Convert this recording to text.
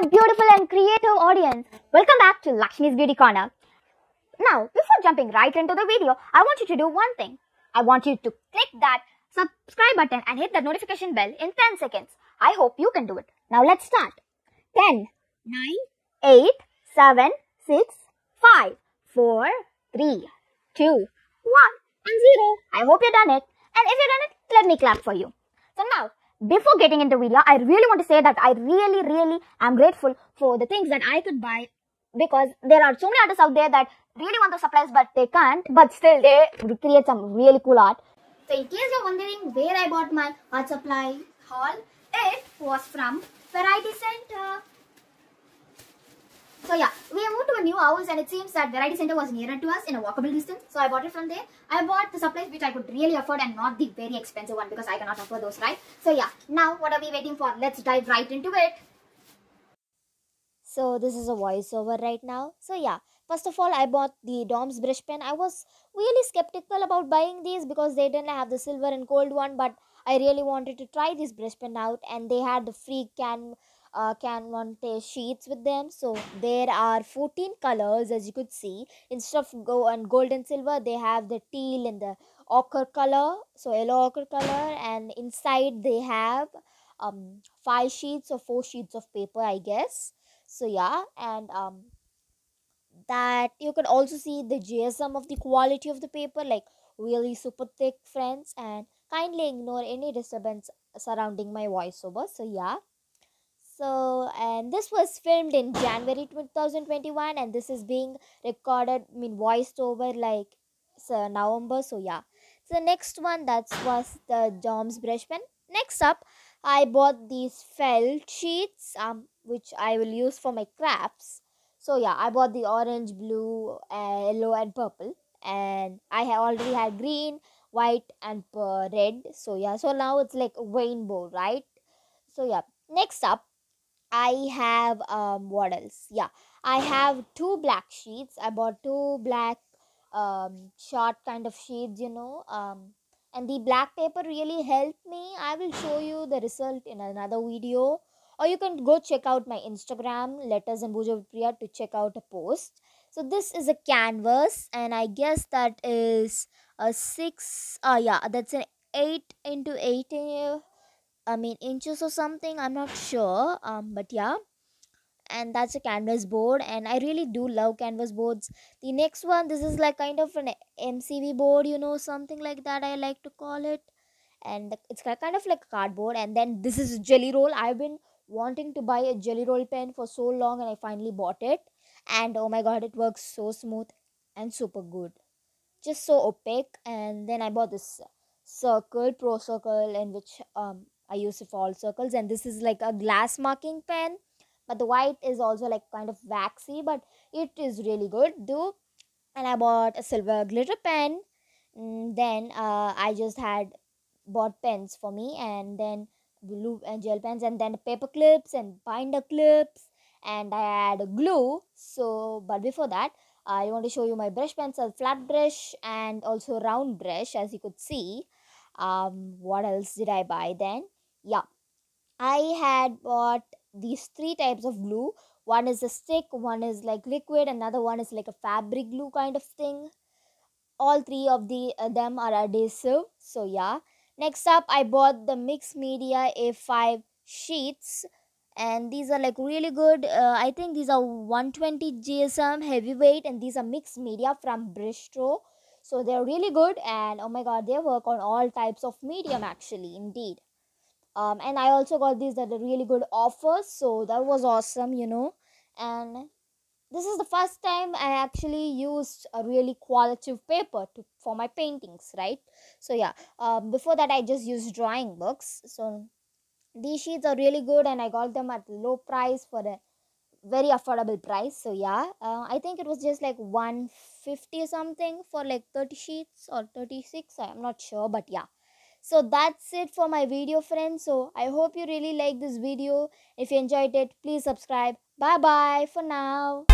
my beautiful and creative audience. Welcome back to Lakshmi's Beauty Corner. Now, before jumping right into the video, I want you to do one thing. I want you to click that subscribe button and hit the notification bell in 10 seconds. I hope you can do it. Now let's start. 10, 9, 8, 7, 6, 5, 4, 3, 2, 1, and 0. I hope you've done it. And if you've done it, let me clap for you. So now, before getting into video, I really want to say that I really, really am grateful for the things that I could buy because there are so many artists out there that really want the supplies but they can't, but still they create some really cool art. So, in case you're wondering where I bought my art supply haul, it was from Variety Center. So yeah, we moved to a new house and it seems that Variety Center was nearer to us in a walkable distance. So I bought it from there. I bought the supplies which I could really afford and not the very expensive one because I cannot afford those, right? So yeah, now what are we waiting for? Let's dive right into it. So this is a voiceover right now. So yeah, first of all, I bought the Dom's brush pen. I was really skeptical about buying these because they didn't have the silver and gold one, but I really wanted to try this brush pen out and they had the free can uh, can montage sheets with them so there are 14 colors as you could see instead of go and gold and silver they have the teal and the ochre color so yellow ochre color and inside they have um five sheets or four sheets of paper i guess so yeah and um that you can also see the gsm of the quality of the paper like really super thick friends and kindly ignore any disturbance surrounding my voiceover so yeah so and this was filmed in january 2021 and this is being recorded I mean voiced over like so november so yeah the next one that was the Joms pen. next up i bought these felt sheets um which i will use for my crafts so yeah i bought the orange blue uh, yellow and purple and i already had green white and red so yeah so now it's like rainbow right so yeah next up I have um, what else? Yeah, I have two black sheets. I bought two black um, short kind of sheets, you know. Um, and the black paper really helped me. I will show you the result in another video. Or you can go check out my Instagram, Letters and Bujo to check out a post. So this is a canvas, and I guess that is a six. Ah, uh, yeah, that's an eight into eight. Uh, I mean inches or something. I'm not sure. Um, but yeah, and that's a canvas board, and I really do love canvas boards. The next one, this is like kind of an MCV board, you know, something like that. I like to call it, and it's kind of like a cardboard. And then this is jelly roll. I've been wanting to buy a jelly roll pen for so long, and I finally bought it. And oh my god, it works so smooth and super good just so opaque and then i bought this circle pro circle in which um I use it for all circles and this is like a glass marking pen but the white is also like kind of waxy but it is really good too. and I bought a silver glitter pen and mm, then uh, I just had bought pens for me and then blue and gel pens and then paper clips and binder clips and I had glue so but before that I want to show you my brush pencil flat brush and also round brush as you could see um what else did I buy then yeah i had bought these three types of glue one is a stick one is like liquid another one is like a fabric glue kind of thing all three of the uh, them are adhesive so yeah next up i bought the mixed media a5 sheets and these are like really good uh, i think these are 120 gsm heavyweight and these are mixed media from bristow so they're really good and oh my god they work on all types of medium actually indeed um, and i also got these at a really good offer so that was awesome you know and this is the first time i actually used a really qualitative paper to, for my paintings right so yeah um, before that i just used drawing books so these sheets are really good and i got them at low price for a very affordable price so yeah uh, i think it was just like 150 something for like 30 sheets or 36 i'm not sure but yeah so that's it for my video friends so i hope you really like this video if you enjoyed it please subscribe bye bye for now